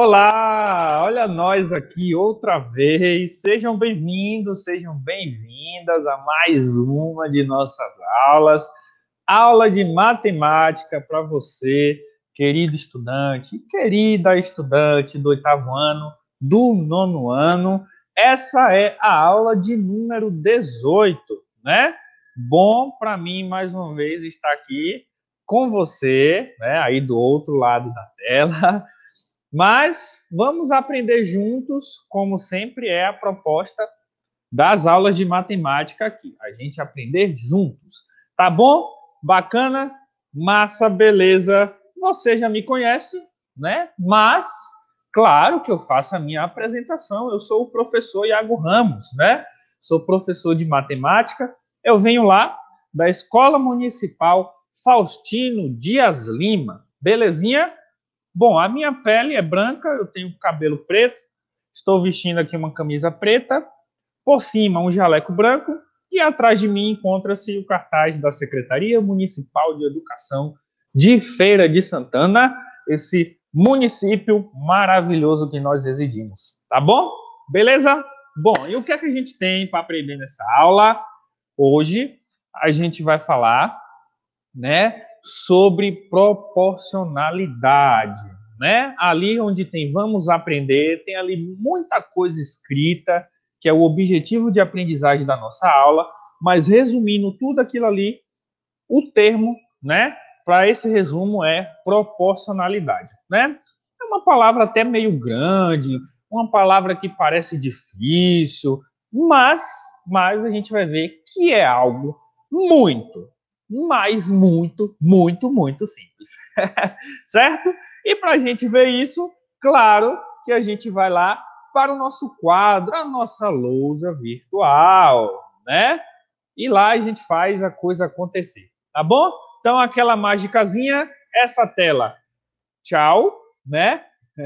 Olá, olha nós aqui outra vez. Sejam bem-vindos, sejam bem-vindas a mais uma de nossas aulas, aula de matemática para você, querido estudante, querida estudante do oitavo ano, do nono ano. Essa é a aula de número 18, né? Bom para mim mais uma vez estar aqui com você, né? Aí do outro lado da tela mas vamos aprender juntos, como sempre é a proposta das aulas de matemática aqui. A gente aprender juntos. Tá bom? Bacana? Massa, beleza. Você já me conhece, né? Mas, claro que eu faço a minha apresentação. Eu sou o professor Iago Ramos, né? Sou professor de matemática. Eu venho lá da Escola Municipal Faustino Dias Lima. Belezinha? Bom, a minha pele é branca, eu tenho cabelo preto, estou vestindo aqui uma camisa preta, por cima um jaleco branco e atrás de mim encontra-se o cartaz da Secretaria Municipal de Educação de Feira de Santana, esse município maravilhoso que nós residimos, tá bom? Beleza? Bom, e o que é que a gente tem para aprender nessa aula? Hoje a gente vai falar, né, sobre proporcionalidade, né? Ali onde tem vamos aprender, tem ali muita coisa escrita, que é o objetivo de aprendizagem da nossa aula, mas resumindo tudo aquilo ali, o termo, né, para esse resumo é proporcionalidade, né? É uma palavra até meio grande, uma palavra que parece difícil, mas, mas a gente vai ver que é algo muito, mas muito, muito, muito simples. certo? E para a gente ver isso, claro que a gente vai lá para o nosso quadro, a nossa lousa virtual, né? E lá a gente faz a coisa acontecer, tá bom? Então, aquela mágicazinha, essa tela, tchau, né?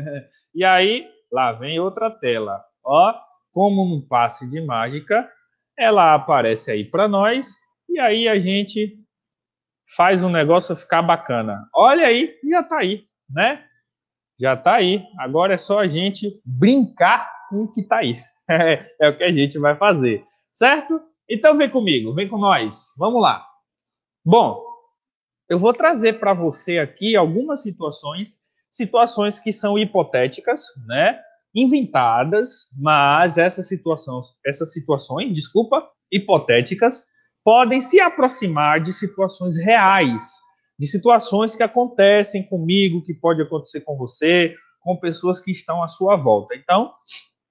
e aí, lá vem outra tela, ó, como um passe de mágica, ela aparece aí para nós, e aí a gente faz um negócio ficar bacana. Olha aí, já tá aí, né? Já tá aí. Agora é só a gente brincar com o que tá aí. É, é o que a gente vai fazer, certo? Então vem comigo, vem com nós. Vamos lá. Bom, eu vou trazer para você aqui algumas situações, situações que são hipotéticas, né? Inventadas, mas essas situações, essas situações, desculpa, hipotéticas, podem se aproximar de situações reais, de situações que acontecem comigo, que pode acontecer com você, com pessoas que estão à sua volta. Então,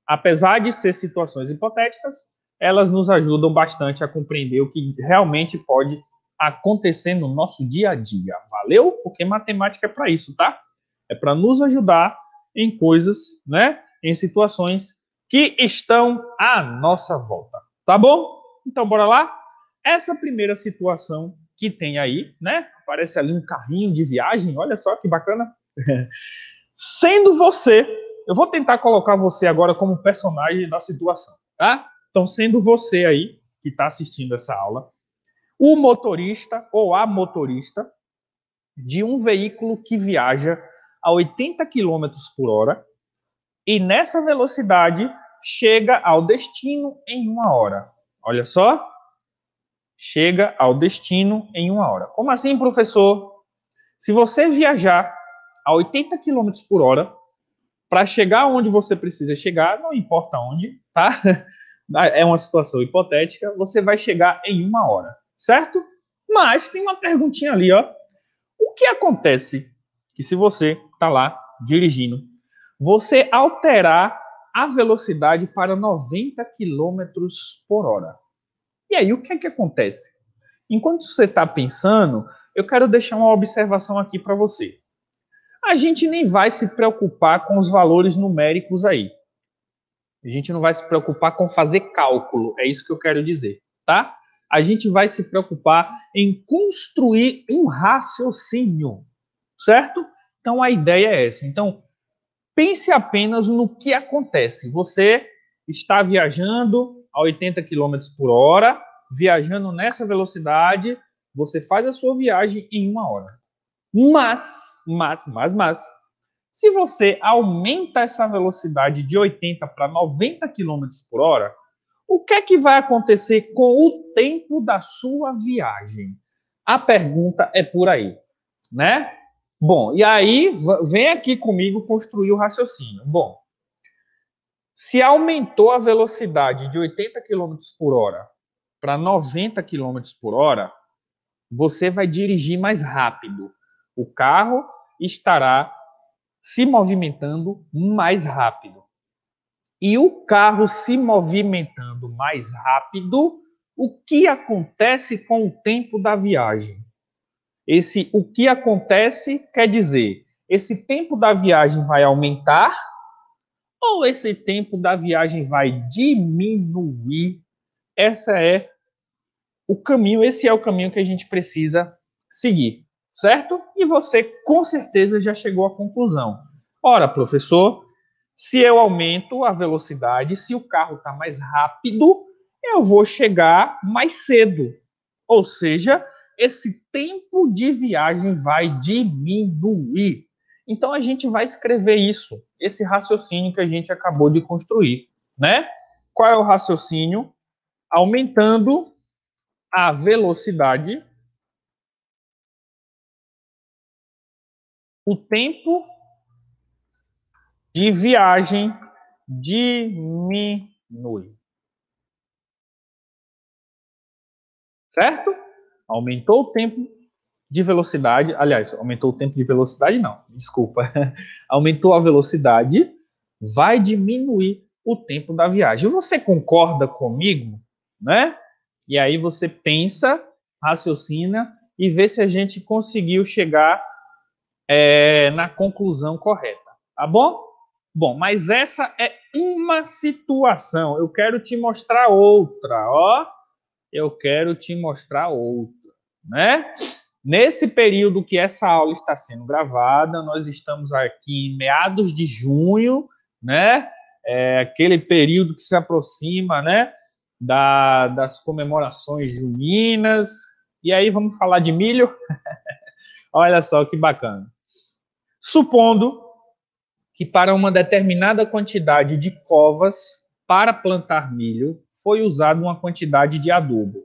apesar de ser situações hipotéticas, elas nos ajudam bastante a compreender o que realmente pode acontecer no nosso dia a dia. Valeu? Porque matemática é para isso, tá? É para nos ajudar em coisas, né? Em situações que estão à nossa volta. Tá bom? Então bora lá? Essa primeira situação que tem aí, né? Aparece ali um carrinho de viagem, olha só que bacana. Sendo você, eu vou tentar colocar você agora como personagem da situação, tá? Então, sendo você aí que está assistindo essa aula, o motorista ou a motorista de um veículo que viaja a 80 km por hora e nessa velocidade chega ao destino em uma hora. Olha só, chega ao destino em uma hora. Como assim, professor? Se você viajar a 80 km por hora para chegar onde você precisa chegar, não importa onde, tá? É uma situação hipotética, você vai chegar em uma hora, certo? Mas tem uma perguntinha ali, ó. O que acontece que se você está lá dirigindo, você alterar a velocidade para 90 km por hora? E aí, o que é que acontece? Enquanto você está pensando, eu quero deixar uma observação aqui para você. A gente nem vai se preocupar com os valores numéricos aí. A gente não vai se preocupar com fazer cálculo, é isso que eu quero dizer, tá? A gente vai se preocupar em construir um raciocínio, certo? Então a ideia é essa. Então, pense apenas no que acontece. Você está viajando, a 80 km por hora, viajando nessa velocidade, você faz a sua viagem em uma hora. Mas, mas, mas, mas, se você aumenta essa velocidade de 80 para 90 km por hora, o que é que vai acontecer com o tempo da sua viagem? A pergunta é por aí, né? Bom, e aí vem aqui comigo construir o raciocínio. Bom, se aumentou a velocidade de 80 km por hora para 90 km por hora, você vai dirigir mais rápido. O carro estará se movimentando mais rápido. E o carro se movimentando mais rápido, o que acontece com o tempo da viagem? Esse o que acontece quer dizer, esse tempo da viagem vai aumentar ou esse tempo da viagem vai diminuir? Essa é o caminho, esse é o caminho que a gente precisa seguir, certo? E você com certeza já chegou à conclusão. Ora, professor, se eu aumento a velocidade, se o carro está mais rápido, eu vou chegar mais cedo. Ou seja, esse tempo de viagem vai diminuir. Então a gente vai escrever isso, esse raciocínio que a gente acabou de construir, né? Qual é o raciocínio? Aumentando a velocidade, o tempo de viagem diminui. Certo? Aumentou o tempo de velocidade, aliás, aumentou o tempo de velocidade, não, desculpa, aumentou a velocidade, vai diminuir o tempo da viagem. Você concorda comigo, né? E aí você pensa, raciocina e vê se a gente conseguiu chegar é, na conclusão correta, tá bom? Bom, mas essa é uma situação. Eu quero te mostrar outra, ó. Eu quero te mostrar outra, né? Nesse período que essa aula está sendo gravada, nós estamos aqui em meados de junho, né? É aquele período que se aproxima, né? Da, das comemorações juninas. E aí vamos falar de milho? Olha só que bacana. Supondo que para uma determinada quantidade de covas para plantar milho foi usada uma quantidade de adubo.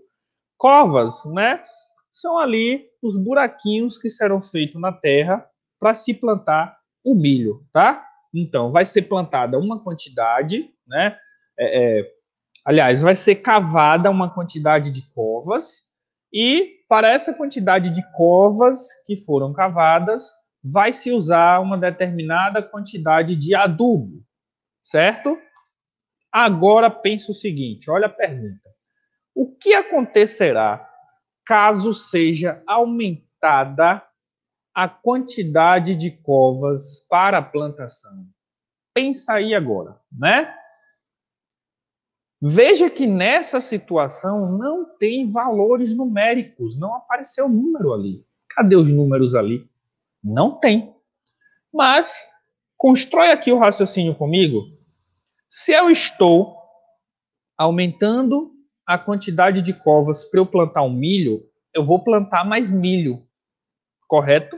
Covas, né? São ali os buraquinhos que serão feitos na terra para se plantar o milho, tá? Então, vai ser plantada uma quantidade, né? É, é, aliás, vai ser cavada uma quantidade de covas, e para essa quantidade de covas que foram cavadas, vai se usar uma determinada quantidade de adubo, certo? Agora pensa o seguinte: olha a pergunta. O que acontecerá caso seja aumentada a quantidade de covas para a plantação. Pensa aí agora, né? Veja que nessa situação não tem valores numéricos, não apareceu número ali. Cadê os números ali? Não tem. Mas constrói aqui o raciocínio comigo. Se eu estou aumentando a quantidade de covas para eu plantar um milho, eu vou plantar mais milho, correto?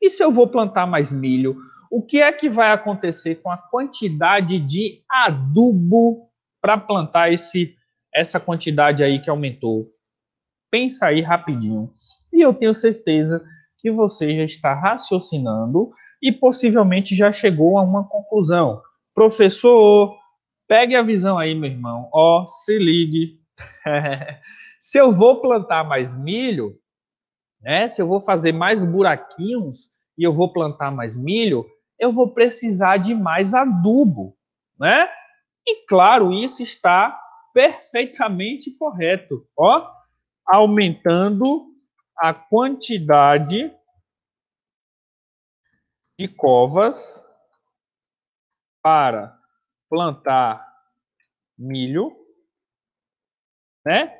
E se eu vou plantar mais milho, o que é que vai acontecer com a quantidade de adubo para plantar esse essa quantidade aí que aumentou? Pensa aí rapidinho. E eu tenho certeza que você já está raciocinando e possivelmente já chegou a uma conclusão. Professor, pegue a visão aí, meu irmão. Ó, oh, se ligue, se eu vou plantar mais milho, né? Se eu vou fazer mais buraquinhos e eu vou plantar mais milho, eu vou precisar de mais adubo, né? E claro, isso está perfeitamente correto, ó, aumentando a quantidade de covas para plantar milho né?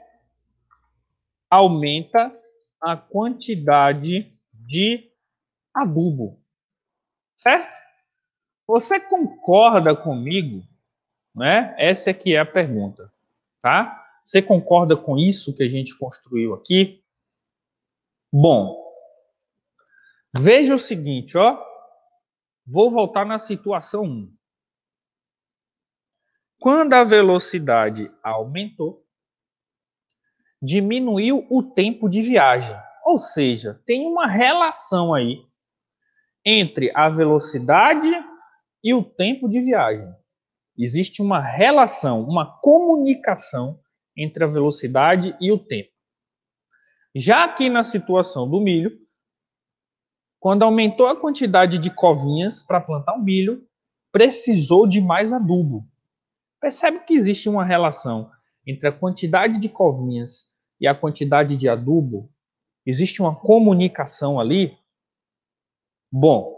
Aumenta a quantidade de adubo. Certo? Você concorda comigo? Né? Essa é que é a pergunta, tá? Você concorda com isso que a gente construiu aqui? Bom, veja o seguinte, ó. Vou voltar na situação 1. Quando a velocidade aumentou, diminuiu o tempo de viagem. Ou seja, tem uma relação aí entre a velocidade e o tempo de viagem. Existe uma relação, uma comunicação entre a velocidade e o tempo. Já aqui na situação do milho, quando aumentou a quantidade de covinhas para plantar o milho, precisou de mais adubo. Percebe que existe uma relação entre a quantidade de covinhas e a quantidade de adubo, existe uma comunicação ali. Bom,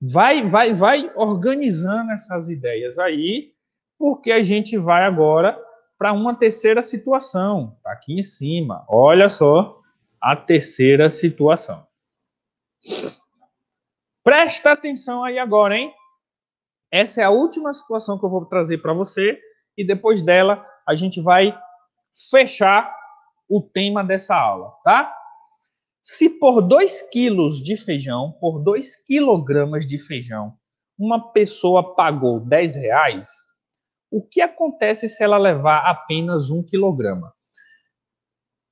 vai, vai, vai organizando essas ideias aí, porque a gente vai agora para uma terceira situação. Tá aqui em cima. Olha só a terceira situação. Presta atenção aí agora, hein? Essa é a última situação que eu vou trazer para você e depois dela a gente vai fechar o tema dessa aula, tá? Se por 2 quilos de feijão, por 2 quilogramas de feijão, uma pessoa pagou 10 reais, o que acontece se ela levar apenas 1 um quilograma?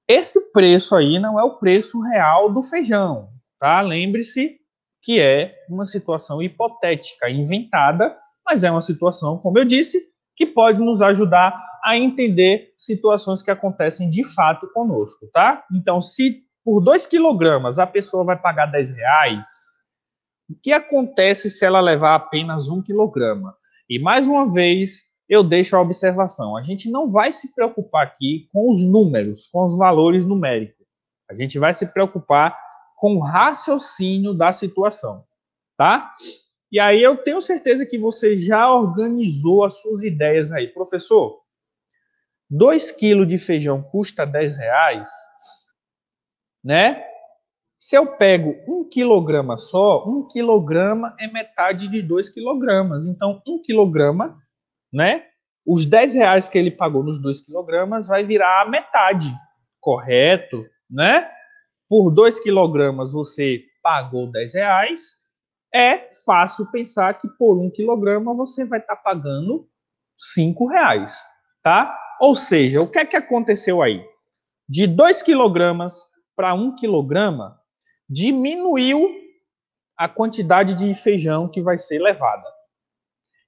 Esse preço aí não é o preço real do feijão, tá? Lembre-se que é uma situação hipotética, inventada, mas é uma situação, como eu disse, que pode nos ajudar a entender situações que acontecem de fato conosco, tá? Então, se por 2 quilogramas a pessoa vai pagar 10 reais, o que acontece se ela levar apenas 1 um quilograma? E mais uma vez, eu deixo a observação: a gente não vai se preocupar aqui com os números, com os valores numéricos. A gente vai se preocupar com o raciocínio da situação, tá? E aí eu tenho certeza que você já organizou as suas ideias aí, professor. 2 quilos de feijão custa 10 reais, né? Se eu pego 1 um quilograma só, 1 um quilograma é metade de 2 quilogramas. Então, 1 um quilograma, né? Os 10 reais que ele pagou nos 2 quilogramas vai virar a metade, correto? Né? Por 2 quilogramas você pagou 10 reais. É fácil pensar que por 1 quilograma você vai estar tá pagando 5 reais, tá? Ou seja, o que é que aconteceu aí? De 2 kg para 1 um kg, diminuiu a quantidade de feijão que vai ser levada.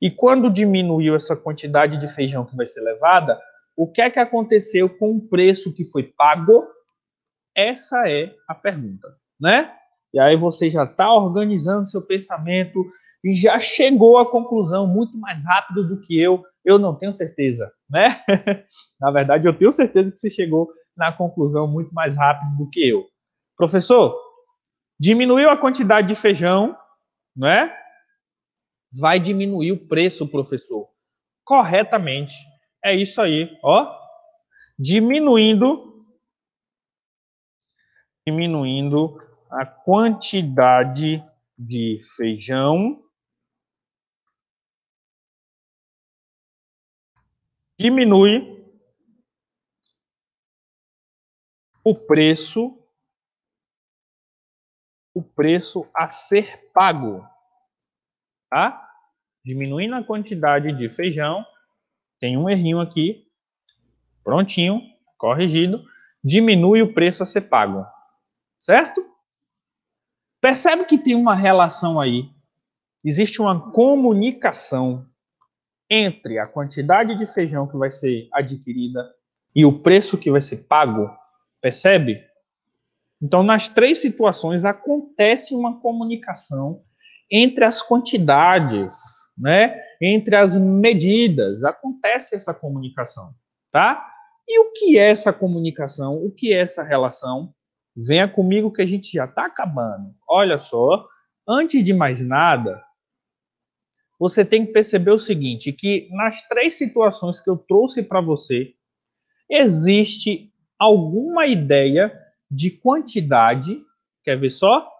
E quando diminuiu essa quantidade de feijão que vai ser levada, o que é que aconteceu com o preço que foi pago? Essa é a pergunta, né? E aí você já está organizando seu pensamento e já chegou à conclusão muito mais rápido do que eu eu não tenho certeza, né? na verdade, eu tenho certeza que você chegou na conclusão muito mais rápido do que eu. Professor, diminuiu a quantidade de feijão, né? Vai diminuir o preço, professor. Corretamente. É isso aí, ó. Diminuindo diminuindo a quantidade de feijão diminui o preço o preço a ser pago. Tá? Diminuindo a quantidade de feijão, tem um errinho aqui, prontinho, corrigido, diminui o preço a ser pago. Certo? Percebe que tem uma relação aí. Existe uma comunicação entre a quantidade de feijão que vai ser adquirida e o preço que vai ser pago, percebe? Então, nas três situações acontece uma comunicação entre as quantidades, né? Entre as medidas acontece essa comunicação, tá? E o que é essa comunicação? O que é essa relação? Venha comigo que a gente já está acabando. Olha só, antes de mais nada, você tem que perceber o seguinte, que nas três situações que eu trouxe para você, existe alguma ideia de quantidade, quer ver só?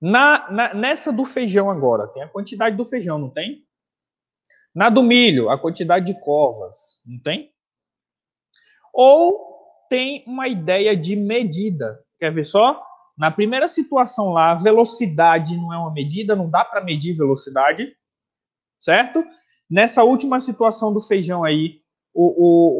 Na, na, nessa do feijão agora, tem a quantidade do feijão, não tem? Na do milho, a quantidade de covas, não tem? Ou tem uma ideia de medida, quer ver só? Na primeira situação lá, a velocidade não é uma medida, não dá para medir velocidade, certo? Nessa última situação do feijão aí, o, o,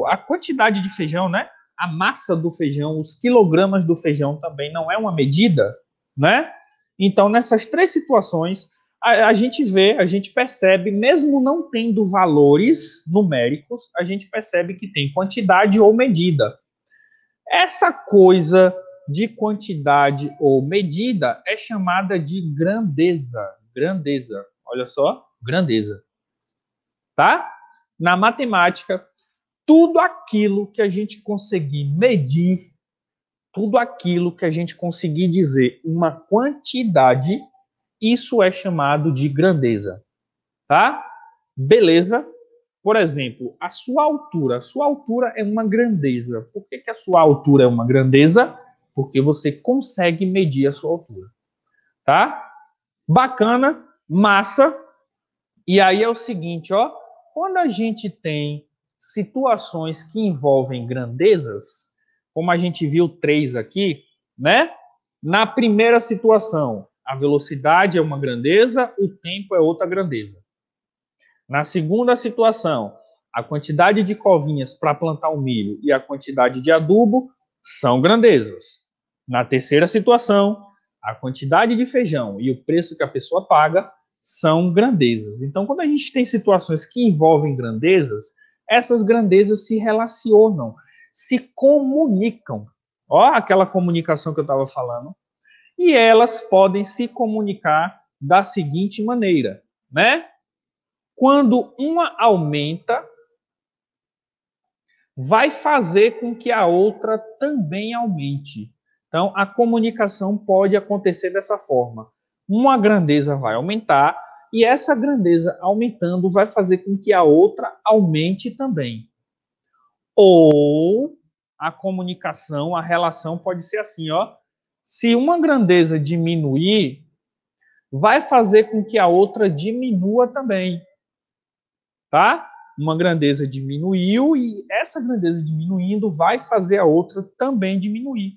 o, a quantidade de feijão, né? A massa do feijão, os quilogramas do feijão também não é uma medida, né? Então, nessas três situações, a, a, gente vê, a gente percebe, mesmo não tendo valores numéricos, a gente percebe que tem quantidade ou medida. Essa coisa de quantidade ou medida é chamada de grandeza. Grandeza. Olha só, grandeza. Tá? Na matemática, tudo aquilo que a gente conseguir medir, tudo aquilo que a gente conseguir dizer uma quantidade, isso é chamado de grandeza. Tá? Beleza? Por exemplo, a sua altura. A sua altura é uma grandeza. Por que, que a sua altura é uma grandeza? porque você consegue medir a sua altura. Tá? Bacana, massa. E aí é o seguinte, ó, quando a gente tem situações que envolvem grandezas, como a gente viu três aqui, né? Na primeira situação, a velocidade é uma grandeza, o tempo é outra grandeza. Na segunda situação, a quantidade de covinhas para plantar o milho e a quantidade de adubo são grandezas. Na terceira situação, a quantidade de feijão e o preço que a pessoa paga são grandezas. Então, quando a gente tem situações que envolvem grandezas, essas grandezas se relacionam, se comunicam. Ó, aquela comunicação que eu estava falando. E elas podem se comunicar da seguinte maneira, né? Quando uma aumenta, vai fazer com que a outra também aumente. Então, a comunicação pode acontecer dessa forma. Uma grandeza vai aumentar e essa grandeza aumentando vai fazer com que a outra aumente também. Ou a comunicação, a relação pode ser assim, ó. Se uma grandeza diminuir, vai fazer com que a outra diminua também. Tá? Uma grandeza diminuiu e essa grandeza diminuindo vai fazer a outra também diminuir.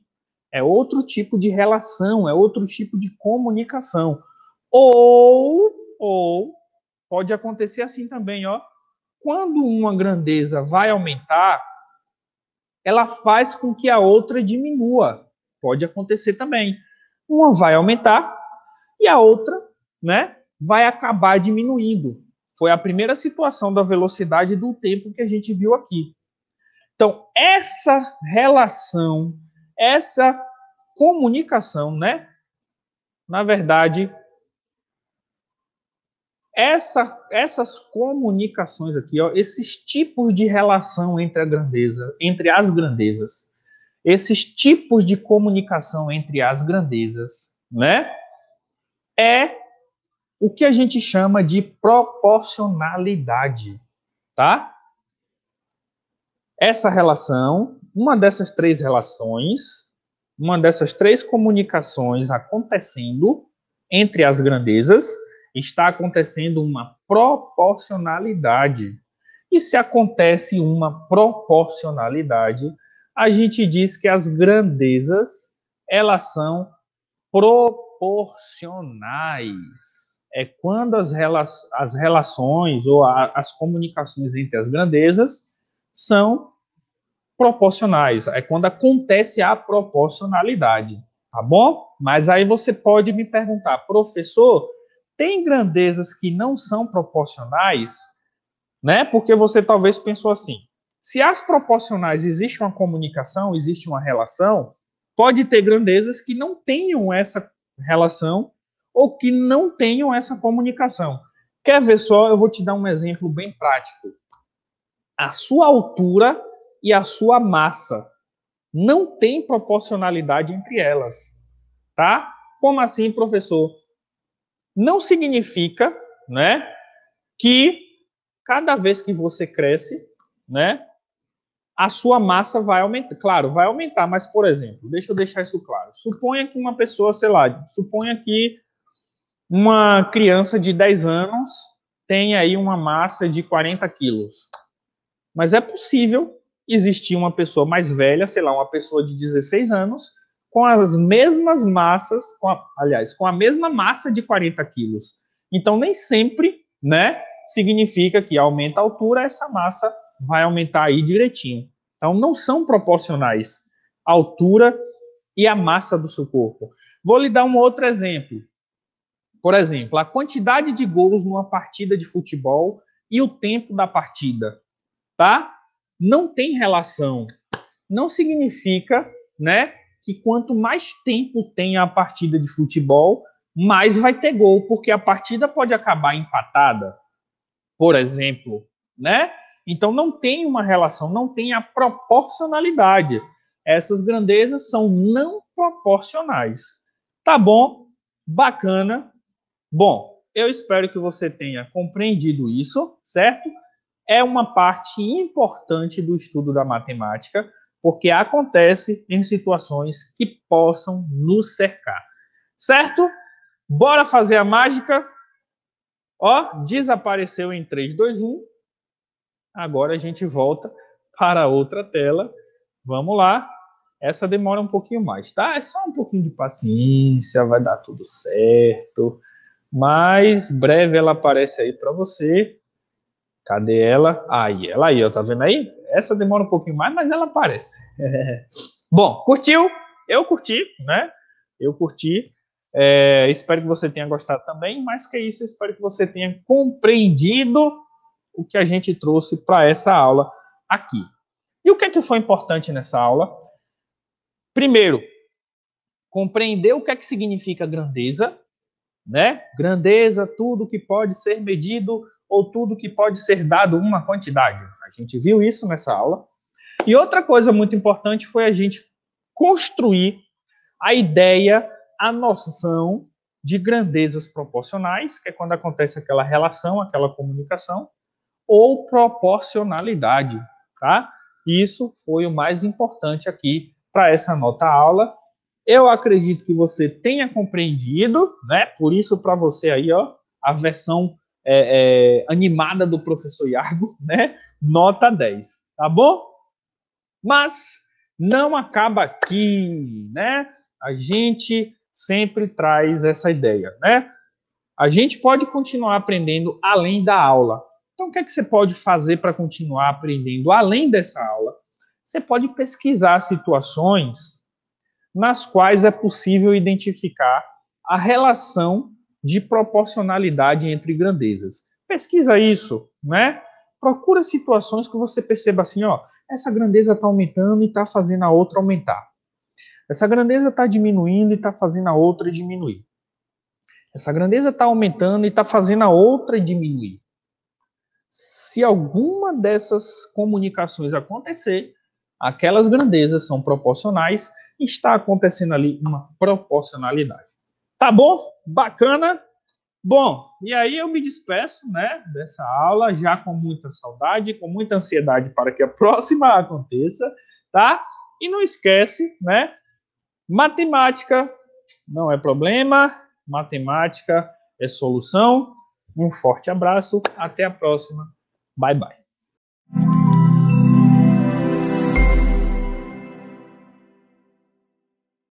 É outro tipo de relação, é outro tipo de comunicação. Ou, ou pode acontecer assim também, ó. Quando uma grandeza vai aumentar, ela faz com que a outra diminua. Pode acontecer também. Uma vai aumentar e a outra, né, vai acabar diminuindo. Foi a primeira situação da velocidade do tempo que a gente viu aqui. Então, essa relação essa comunicação, né? Na verdade, essa, essas comunicações aqui, ó, esses tipos de relação entre a grandeza, entre as grandezas, esses tipos de comunicação entre as grandezas, né? É o que a gente chama de proporcionalidade, tá? Essa relação uma dessas três relações, uma dessas três comunicações acontecendo entre as grandezas, está acontecendo uma proporcionalidade. E se acontece uma proporcionalidade, a gente diz que as grandezas, elas são proporcionais. É quando as, rela as relações ou a, as comunicações entre as grandezas são proporcionais. É quando acontece a proporcionalidade, tá bom? Mas aí você pode me perguntar, professor, tem grandezas que não são proporcionais, né? Porque você talvez pensou assim: se as proporcionais existe uma comunicação, existe uma relação, pode ter grandezas que não tenham essa relação ou que não tenham essa comunicação. Quer ver só? Eu vou te dar um exemplo bem prático. A sua altura e a sua massa. Não tem proporcionalidade entre elas, tá? Como assim, professor? Não significa, né, que cada vez que você cresce, né, a sua massa vai aumentar. Claro, vai aumentar, mas, por exemplo, deixa eu deixar isso claro. Suponha que uma pessoa, sei lá, suponha que uma criança de 10 anos tem aí uma massa de 40 quilos. Mas é possível existia uma pessoa mais velha, sei lá, uma pessoa de 16 anos, com as mesmas massas, com a, aliás, com a mesma massa de 40 quilos. Então, nem sempre, né, significa que aumenta a altura, essa massa vai aumentar aí direitinho. Então, não são proporcionais a altura e a massa do seu corpo. Vou lhe dar um outro exemplo. Por exemplo, a quantidade de gols numa partida de futebol e o tempo da partida, tá? não tem relação. Não significa, né, que quanto mais tempo tem a partida de futebol, mais vai ter gol, porque a partida pode acabar empatada, por exemplo, né? Então não tem uma relação, não tem a proporcionalidade. Essas grandezas são não proporcionais. Tá bom? Bacana. Bom, eu espero que você tenha compreendido isso, certo? é uma parte importante do estudo da matemática, porque acontece em situações que possam nos cercar. Certo? Bora fazer a mágica? Ó, desapareceu em 3, 2, 1. Agora a gente volta para outra tela. Vamos lá. Essa demora um pouquinho mais, tá? É só um pouquinho de paciência, vai dar tudo certo. Mas breve ela aparece aí para você. Cadê ela? Aí, ela aí, ó, tá vendo aí? Essa demora um pouquinho mais, mas ela aparece. Bom, curtiu? Eu curti, né? Eu curti. É, espero que você tenha gostado também. Mais que isso, espero que você tenha compreendido o que a gente trouxe para essa aula aqui. E o que é que foi importante nessa aula? Primeiro, compreender o que é que significa grandeza, né? Grandeza, tudo que pode ser medido ou tudo que pode ser dado uma quantidade. A gente viu isso nessa aula. E outra coisa muito importante foi a gente construir a ideia, a noção de grandezas proporcionais, que é quando acontece aquela relação, aquela comunicação, ou proporcionalidade, tá? Isso foi o mais importante aqui para essa nota aula. Eu acredito que você tenha compreendido, né? Por isso para você aí, ó, a versão é, é, animada do professor Iago, né? Nota 10, tá bom? Mas não acaba aqui, né? A gente sempre traz essa ideia, né? A gente pode continuar aprendendo além da aula. Então, o que é que você pode fazer para continuar aprendendo além dessa aula? Você pode pesquisar situações nas quais é possível identificar a relação de proporcionalidade entre grandezas. Pesquisa isso, né? Procura situações que você perceba assim, ó, essa grandeza está aumentando e está fazendo a outra aumentar. Essa grandeza está diminuindo e está fazendo a outra diminuir. Essa grandeza está aumentando e está fazendo a outra diminuir. Se alguma dessas comunicações acontecer, aquelas grandezas são proporcionais e está acontecendo ali uma proporcionalidade. Tá bom? Bacana? Bom, e aí eu me despeço, né, dessa aula já com muita saudade, com muita ansiedade para que a próxima aconteça, tá? E não esquece, né? Matemática não é problema, matemática é solução. Um forte abraço, até a próxima. Bye bye.